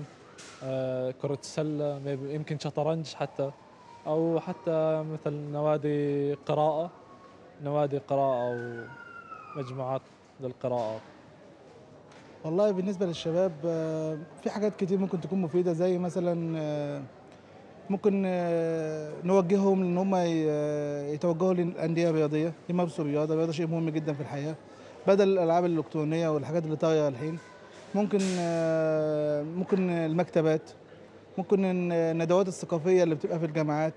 آه، كره السله يمكن شطرنج حتى او حتى مثل نوادي قراءه نوادي قراءه ومجموعات للقراءه والله بالنسبه للشباب آه، في حاجات كتير ممكن تكون مفيده زي مثلا ممكن آه، نوجههم ان هم آه، يتوجهوا للانديه الرياضيه يمارسوا الرياضه الرياضه شيء مهم جدا في الحياه بدل الالعاب الالكترونيه والحاجات اللي طايره الحين ممكن آه، ممكن المكتبات ممكن الندوات الثقافيه اللي بتبقى في الجامعات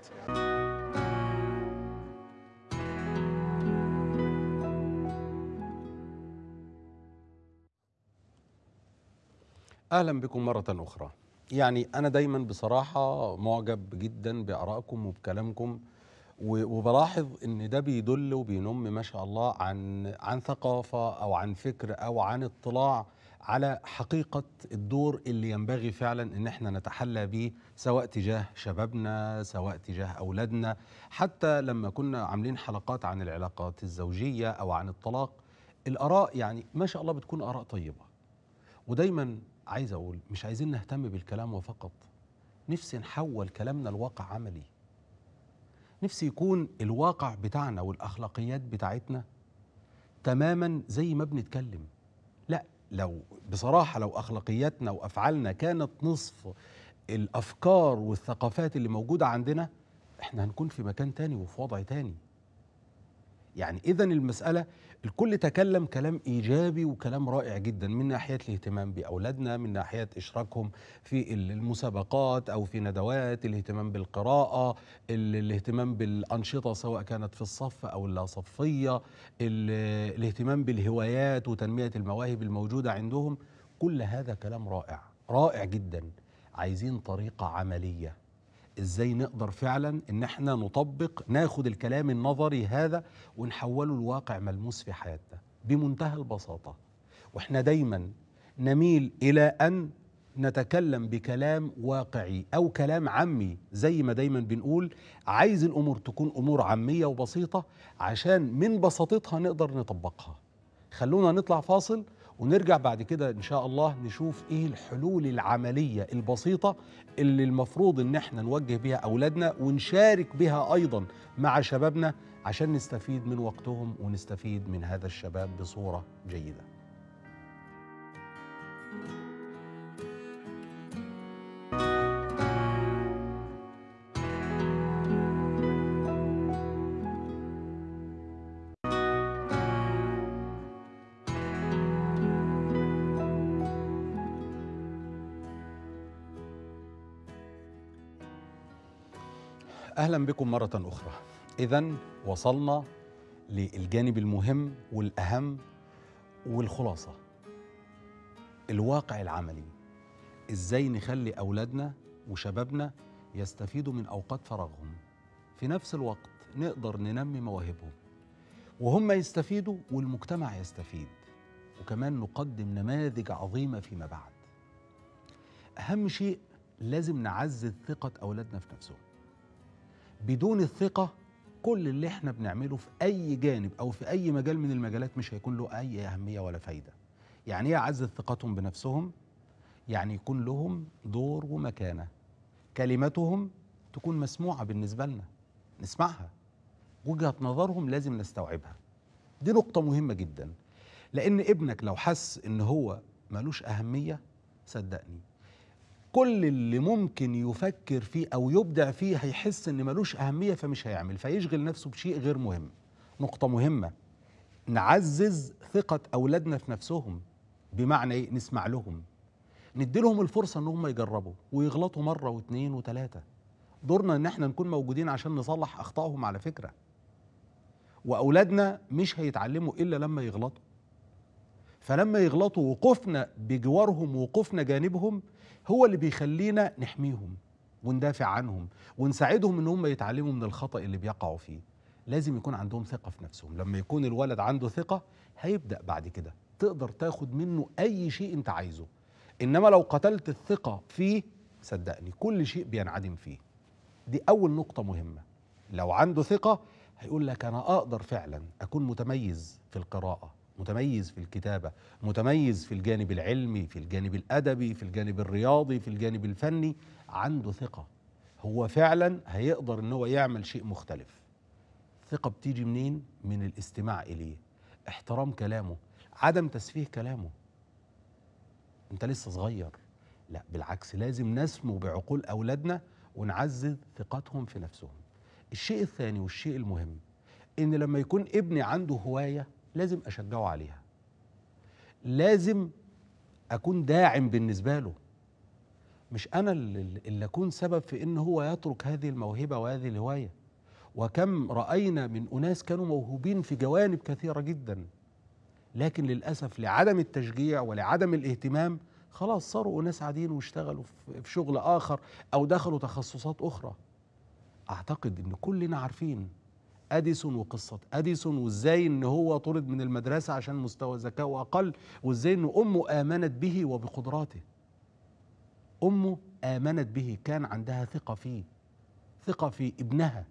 اهلا بكم مره اخرى يعني أنا دايما بصراحة معجب جدا بآرائكم وبكلامكم وبلاحظ ان ده بيدل وبينم ما شاء الله عن عن ثقافه او عن فكر او عن اطلاع على حقيقه الدور اللي ينبغي فعلا ان احنا نتحلى به سواء تجاه شبابنا سواء تجاه اولادنا حتى لما كنا عاملين حلقات عن العلاقات الزوجيه او عن الطلاق الاراء يعني ما شاء الله بتكون اراء طيبه ودايما عايز اقول مش عايزين نهتم بالكلام وفقط نفسي نحول كلامنا لواقع عملي نفسي يكون الواقع بتاعنا والاخلاقيات بتاعتنا تماما زي ما بنتكلم لا لو بصراحه لو اخلاقياتنا وافعالنا كانت نصف الافكار والثقافات اللي موجوده عندنا احنا هنكون في مكان تاني وفي وضع تاني يعني إذا المسألة الكل تكلم كلام إيجابي وكلام رائع جدا من ناحية الاهتمام بأولادنا من ناحية إشراكهم في المسابقات أو في ندوات الاهتمام بالقراءة الاهتمام بالأنشطة سواء كانت في الصف أو اللاصفية الاهتمام بالهوايات وتنمية المواهب الموجودة عندهم كل هذا كلام رائع رائع جدا عايزين طريقة عملية ازاي نقدر فعلا ان احنا نطبق ناخد الكلام النظري هذا ونحوله لواقع ملموس في حياتنا بمنتهى البساطه واحنا دايما نميل الى ان نتكلم بكلام واقعي او كلام عامي زي ما دايما بنقول عايز الامور تكون امور عاميه وبسيطه عشان من بساطتها نقدر نطبقها خلونا نطلع فاصل ونرجع بعد كده ان شاء الله نشوف ايه الحلول العمليه البسيطه اللي المفروض ان احنا نوجه بها اولادنا ونشارك بها ايضا مع شبابنا عشان نستفيد من وقتهم ونستفيد من هذا الشباب بصوره جيده اهلا بكم مره اخرى اذا وصلنا للجانب المهم والاهم والخلاصه الواقع العملي ازاي نخلي اولادنا وشبابنا يستفيدوا من اوقات فراغهم في نفس الوقت نقدر ننمي مواهبهم وهم يستفيدوا والمجتمع يستفيد وكمان نقدم نماذج عظيمه فيما بعد اهم شيء لازم نعزز ثقه اولادنا في نفسهم بدون الثقه كل اللي احنا بنعمله في اي جانب او في اي مجال من المجالات مش هيكون له اي اهميه ولا فايده يعني ايه اعزز ثقتهم بنفسهم يعني يكون لهم دور ومكانه كلمتهم تكون مسموعه بالنسبه لنا نسمعها وجهه نظرهم لازم نستوعبها دي نقطه مهمه جدا لان ابنك لو حس ان هو ملوش اهميه صدقني كل اللي ممكن يفكر فيه او يبدع فيه هيحس ان ملوش اهميه فمش هيعمل فيشغل نفسه بشيء غير مهم نقطه مهمه نعزز ثقه اولادنا في نفسهم بمعنى ايه نسمع لهم نديلهم الفرصه ان هم يجربوا ويغلطوا مره واثنين وثلاثه دورنا ان احنا نكون موجودين عشان نصلح اخطائهم على فكره واولادنا مش هيتعلموا الا لما يغلطوا فلما يغلطوا وقوفنا بجوارهم ووقوفنا جانبهم هو اللي بيخلينا نحميهم وندافع عنهم ونساعدهم ان هم يتعلموا من الخطأ اللي بيقعوا فيه لازم يكون عندهم ثقة في نفسهم لما يكون الولد عنده ثقة هيبدأ بعد كده تقدر تاخد منه أي شيء أنت عايزه إنما لو قتلت الثقة فيه صدقني كل شيء بينعدم فيه دي أول نقطة مهمة لو عنده ثقة هيقول لك أنا أقدر فعلا أكون متميز في القراءة متميز في الكتابة متميز في الجانب العلمي في الجانب الأدبي في الجانب الرياضي في الجانب الفني عنده ثقة هو فعلا هيقدر ان هو يعمل شيء مختلف الثقة بتيجي منين؟ من الاستماع إليه احترام كلامه عدم تسفيه كلامه انت لسه صغير لا بالعكس لازم نسمو بعقول أولادنا ونعزز ثقتهم في نفسهم الشيء الثاني والشيء المهم ان لما يكون ابني عنده هوايه لازم أشجعه عليها لازم أكون داعم بالنسبة له مش أنا اللي أكون سبب في إن هو يترك هذه الموهبة وهذه الهواية وكم رأينا من أناس كانوا موهوبين في جوانب كثيرة جدا لكن للأسف لعدم التشجيع ولعدم الاهتمام خلاص صاروا أناس عاديين واشتغلوا في شغل آخر أو دخلوا تخصصات أخرى أعتقد إن كلنا عارفين اديسون وقصه اديسون وازاي ان هو طرد من المدرسه عشان مستوى ذكائه اقل وازاي ان امه امنت به وبقدراته امه امنت به كان عندها ثقه فيه ثقه في ابنها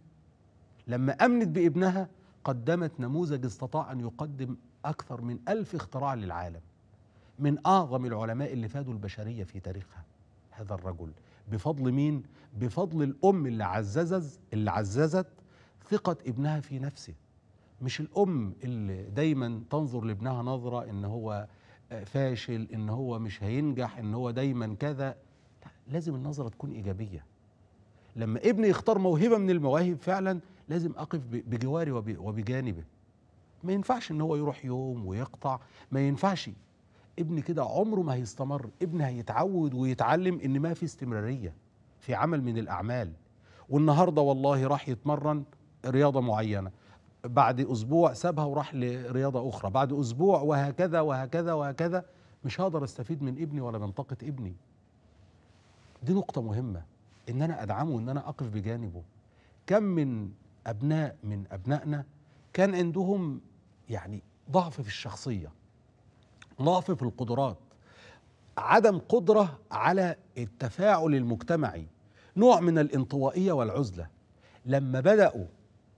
لما امنت بابنها قدمت نموذج استطاع ان يقدم اكثر من الف اختراع للعالم من اعظم العلماء اللي فادوا البشريه في تاريخها هذا الرجل بفضل مين بفضل الام اللي عززت اللي عززت ثقة ابنها في نفسه مش الأم اللي دايما تنظر لابنها نظرة إن هو آه، فاشل إن هو مش هينجح إن هو دايما كذا لا لازم النظرة تكون إيجابية لما ابني يختار موهبة من المواهب فعلا لازم أقف بجواري وبجانبه ما ينفعش إن هو يروح يوم ويقطع ما ينفعش ابني كده عمره ما هيستمر ابني هيتعود ويتعلم إن ما في استمرارية في عمل من الأعمال والنهارده والله راح يتمرن رياضه معينه بعد اسبوع سابها وراح لرياضه اخرى بعد اسبوع وهكذا وهكذا وهكذا مش هقدر استفيد من ابني ولا من طاقه ابني دي نقطه مهمه ان انا ادعمه ان انا اقف بجانبه كم من ابناء من ابنائنا كان عندهم يعني ضعف في الشخصيه ضعف في القدرات عدم قدره على التفاعل المجتمعي نوع من الانطوائيه والعزله لما بداوا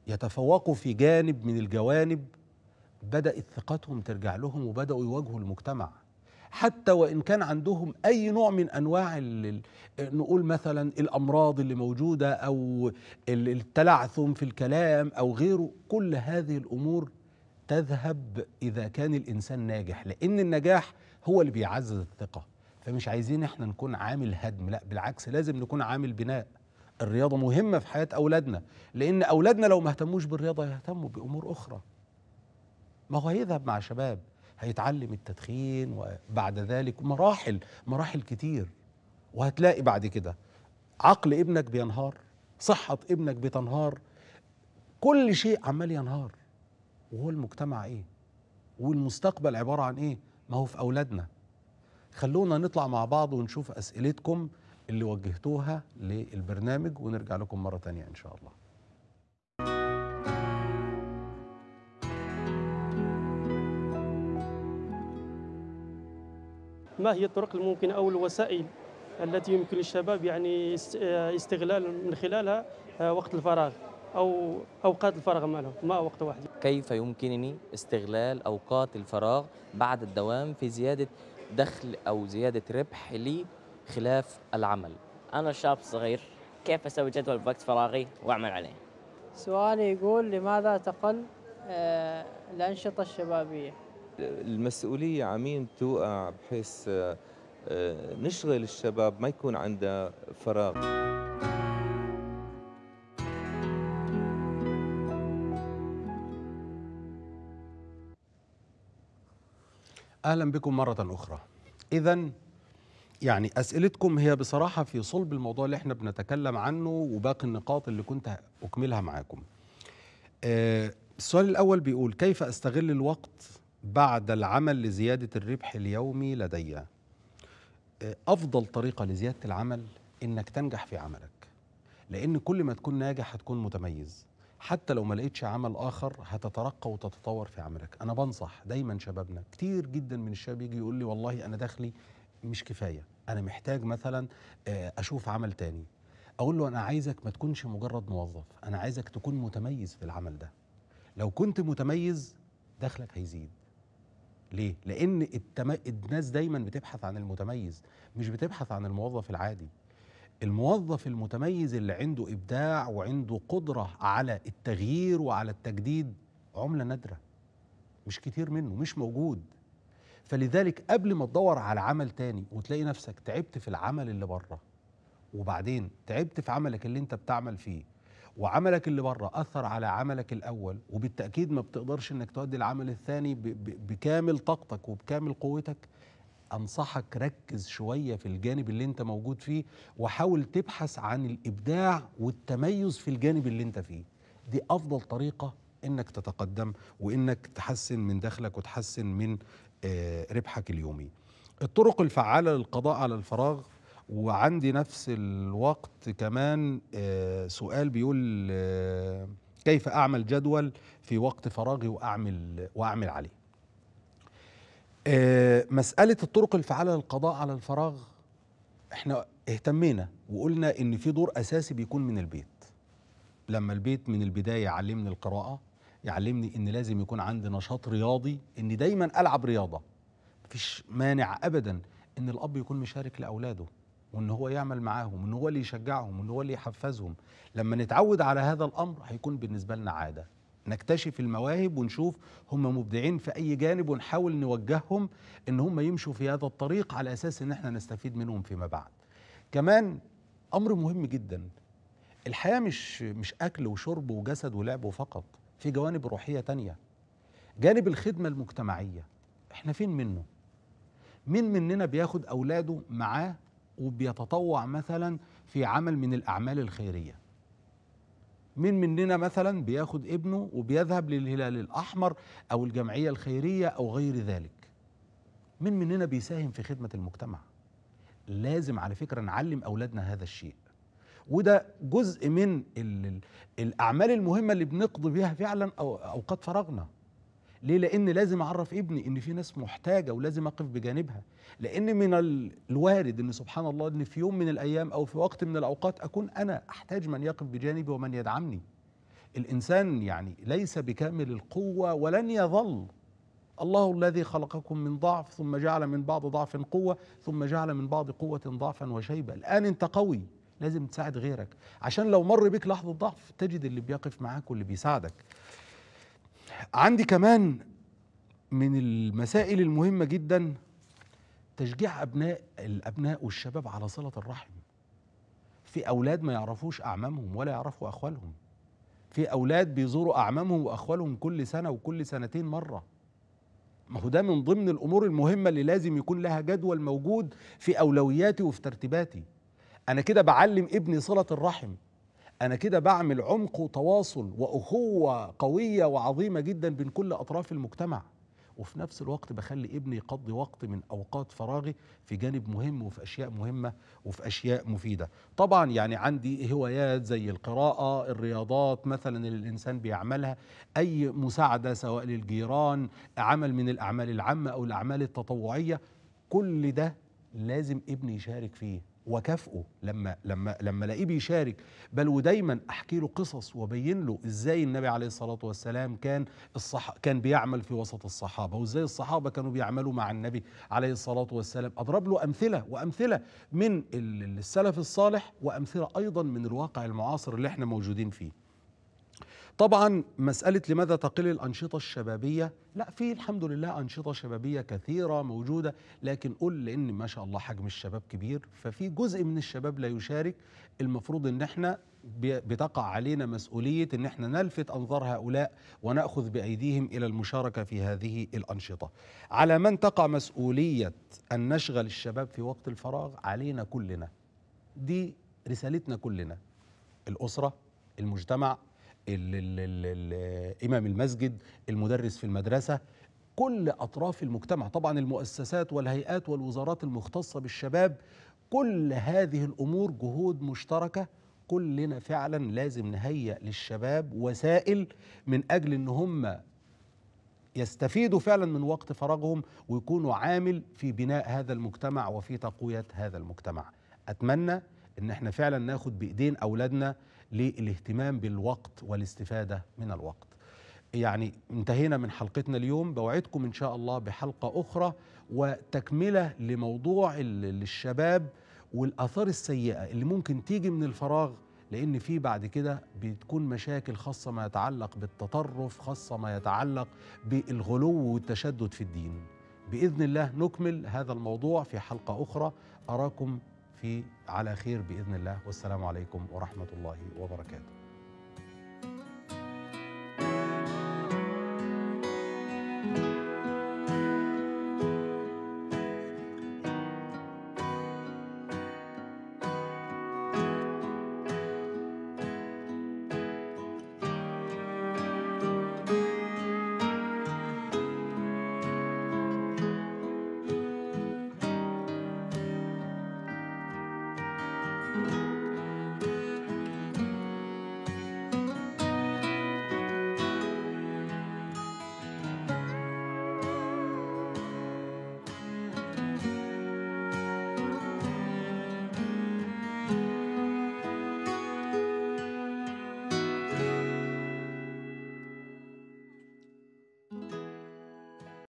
يتفوقوا في جانب من الجوانب بدأت ثقتهم ترجع لهم وبدأوا يواجهوا المجتمع حتى وإن كان عندهم أي نوع من أنواع نقول مثلا الأمراض اللي موجودة أو التلعثم في الكلام أو غيره كل هذه الأمور تذهب إذا كان الإنسان ناجح لأن النجاح هو اللي بيعزز الثقة فمش عايزين احنا نكون عامل هدم لا بالعكس لازم نكون عامل بناء الرياضة مهمة في حياة أولادنا لأن أولادنا لو ما اهتموش بالرياضة يهتموا بأمور أخرى ما هو هيذهب مع شباب هيتعلم التدخين وبعد ذلك مراحل مراحل كتير وهتلاقي بعد كده عقل ابنك بينهار صحة ابنك بتنهار كل شيء عمال ينهار وهو المجتمع ايه والمستقبل عبارة عن ايه ما هو في أولادنا خلونا نطلع مع بعض ونشوف أسئلتكم اللي وجهتوها للبرنامج ونرجع لكم مرة تانية إن شاء الله ما هي الطرق الممكنة أو الوسائل التي يمكن للشباب يعني آه، استغلال من خلالها آه، وقت الفراغ أو أوقات الفراغ مالهم ما وقت واحد كيف يمكنني استغلال أوقات الفراغ بعد الدوام في زيادة دخل أو زيادة ربح لي خلاف العمل أنا شاب صغير كيف أسوي جدول بوقت فراغي وأعمل عليه سؤالي يقول لماذا تقل آه، الأنشطة الشبابية المسؤولية عمين توقع بحيث آه، آه، نشغل الشباب ما يكون عنده فراغ اهلا بكم مره اخرى اذا يعني اسئلتكم هي بصراحه في صلب الموضوع اللي احنا بنتكلم عنه وباقي النقاط اللي كنت اكملها معاكم أه السؤال الاول بيقول كيف استغل الوقت بعد العمل لزياده الربح اليومي لدي آه، افضل طريقه لزياده العمل انك تنجح في عملك لان كل ما تكون ناجح هتكون متميز حتى لو ما لقيتش عمل اخر هتترقى وتتطور في عملك انا بنصح دايما شبابنا كتير جدا من الشباب يجي يقول لي والله انا دخلي مش كفايه انا محتاج مثلا آه، اشوف عمل تاني اقول له انا عايزك ما تكونش مجرد موظف انا عايزك تكون متميز في العمل ده لو كنت متميز دخلك هيزيد ليه لان التم... الناس دايما بتبحث عن المتميز مش بتبحث عن الموظف العادي الموظف المتميز اللي عنده ابداع وعنده قدره على التغيير وعلى التجديد عمله نادره مش كتير منه مش موجود فلذلك قبل ما تدور على عمل تاني وتلاقي نفسك تعبت في العمل اللي بره وبعدين تعبت في عملك اللي انت بتعمل فيه وعملك اللي بره اثر على عملك الاول وبالتاكيد ما بتقدرش انك تؤدي العمل الثاني بكامل طاقتك وبكامل قوتك انصحك ركز شويه في الجانب اللي انت موجود فيه وحاول تبحث عن الابداع والتميز في الجانب اللي انت فيه دي افضل طريقه انك تتقدم وانك تحسن من دخلك وتحسن من آه، ربحك اليومي الطرق الفعالة للقضاء على الفراغ وعندي نفس الوقت كمان آه، سؤال بيقول آه، كيف أعمل جدول في وقت فراغي وأعمل, وأعمل عليه مسألة الطرق الفعالة للقضاء على الفراغ احنا اهتمينا وقلنا ان في دور اساسي بيكون من البيت لما البيت من البداية علمني القراءة يعلمني ان لازم يكون عندي نشاط رياضي ان دايما العب رياضه مفيش مانع ابدا ان الاب يكون مشارك لاولاده وان هو يعمل معاهم وان هو اللي يشجعهم وان هو اللي يحفزهم لما نتعود على هذا الامر هيكون بالنسبه لنا عاده نكتشف المواهب ونشوف هم مبدعين في اي جانب ونحاول نوجههم ان هم يمشوا في هذا الطريق على اساس ان احنا نستفيد منهم فيما بعد كمان امر مهم جدا الحياه مش مش اكل وشرب وجسد ولعب فقط في جوانب روحية تانية جانب الخدمة المجتمعية احنا فين منه مين مننا بياخد أولاده معاه وبيتطوع مثلا في عمل من الأعمال الخيرية مين مننا مثلا بياخد ابنه وبيذهب للهلال الأحمر أو الجمعية الخيرية أو غير ذلك مين مننا بيساهم في خدمة المجتمع لازم على فكرة نعلم أولادنا هذا الشيء وده جزء من الاعمال المهمه اللي بنقضي بيها فعلا أو اوقات فراغنا ليه لان لازم اعرف ابني ان في ناس محتاجه ولازم اقف بجانبها لان من الوارد ان سبحان الله ان في يوم من الايام او في وقت من الاوقات اكون انا احتاج من يقف بجانبي ومن يدعمني الانسان يعني ليس بكامل القوه ولن يظل الله الذي خلقكم من ضعف ثم جعل من بعض ضعف قوه ثم جعل من بعض قوه ضعفا وشيبه الان انت قوي لازم تساعد غيرك عشان لو مر بيك لحظه ضعف تجد اللي بيقف معاك واللي بيساعدك عندي كمان من المسائل المهمه جدا تشجيع ابناء الابناء والشباب على صله الرحم في اولاد ما يعرفوش اعمامهم ولا يعرفوا اخوالهم في اولاد بيزوروا اعمامهم واخوالهم كل سنه وكل سنتين مره ما هو ده من ضمن الامور المهمه اللي لازم يكون لها جدول موجود في اولوياتي وفي ترتيباتي انا كده بعلم ابني صله الرحم انا كده بعمل عمق وتواصل واخوه قويه وعظيمه جدا بين كل اطراف المجتمع وفي نفس الوقت بخلي ابني يقضي وقت من اوقات فراغي في جانب مهم وفي اشياء مهمه وفي اشياء مفيده طبعا يعني عندي هوايات زي القراءه الرياضات مثلا اللي الانسان بيعملها اي مساعده سواء للجيران عمل من الاعمال العامه او الاعمال التطوعيه كل ده لازم ابني يشارك فيه وكافئه لما لما لما الاقيه بيشارك بل ودايما احكي له قصص وابين له ازاي النبي عليه الصلاه والسلام كان الصح كان بيعمل في وسط الصحابه وازاي الصحابه كانوا بيعملوا مع النبي عليه الصلاه والسلام اضرب له امثله وامثله من السلف الصالح وامثله ايضا من الواقع المعاصر اللي احنا موجودين فيه طبعا مسألة لماذا تقل الأنشطة الشبابية لا في الحمد لله أنشطة شبابية كثيرة موجودة لكن قل لأن ما شاء الله حجم الشباب كبير ففي جزء من الشباب لا يشارك المفروض أن احنا بتقع علينا مسؤولية أن احنا نلفت أنظار هؤلاء ونأخذ بأيديهم إلى المشاركة في هذه الأنشطة على من تقع مسؤولية أن نشغل الشباب في وقت الفراغ علينا كلنا دي رسالتنا كلنا الأسرة المجتمع إمام المسجد المدرس في المدرسة كل أطراف المجتمع طبعا المؤسسات والهيئات والوزارات المختصة بالشباب كل هذه الأمور جهود مشتركة كلنا فعلا لازم نهيئ للشباب وسائل من أجل أن هم يستفيدوا فعلا من وقت فراغهم ويكونوا عامل في بناء هذا المجتمع وفي تقوية هذا المجتمع أتمنى أن احنا فعلا ناخد بإيدين أولادنا للاهتمام بالوقت والاستفاده من الوقت. يعني انتهينا من حلقتنا اليوم بوعدكم ان شاء الله بحلقه اخرى وتكمله لموضوع الشباب والاثار السيئه اللي ممكن تيجي من الفراغ لان في بعد كده بتكون مشاكل خاصه ما يتعلق بالتطرف خاصه ما يتعلق بالغلو والتشدد في الدين باذن الله نكمل هذا الموضوع في حلقه اخرى اراكم في على خير باذن الله والسلام عليكم ورحمه الله وبركاته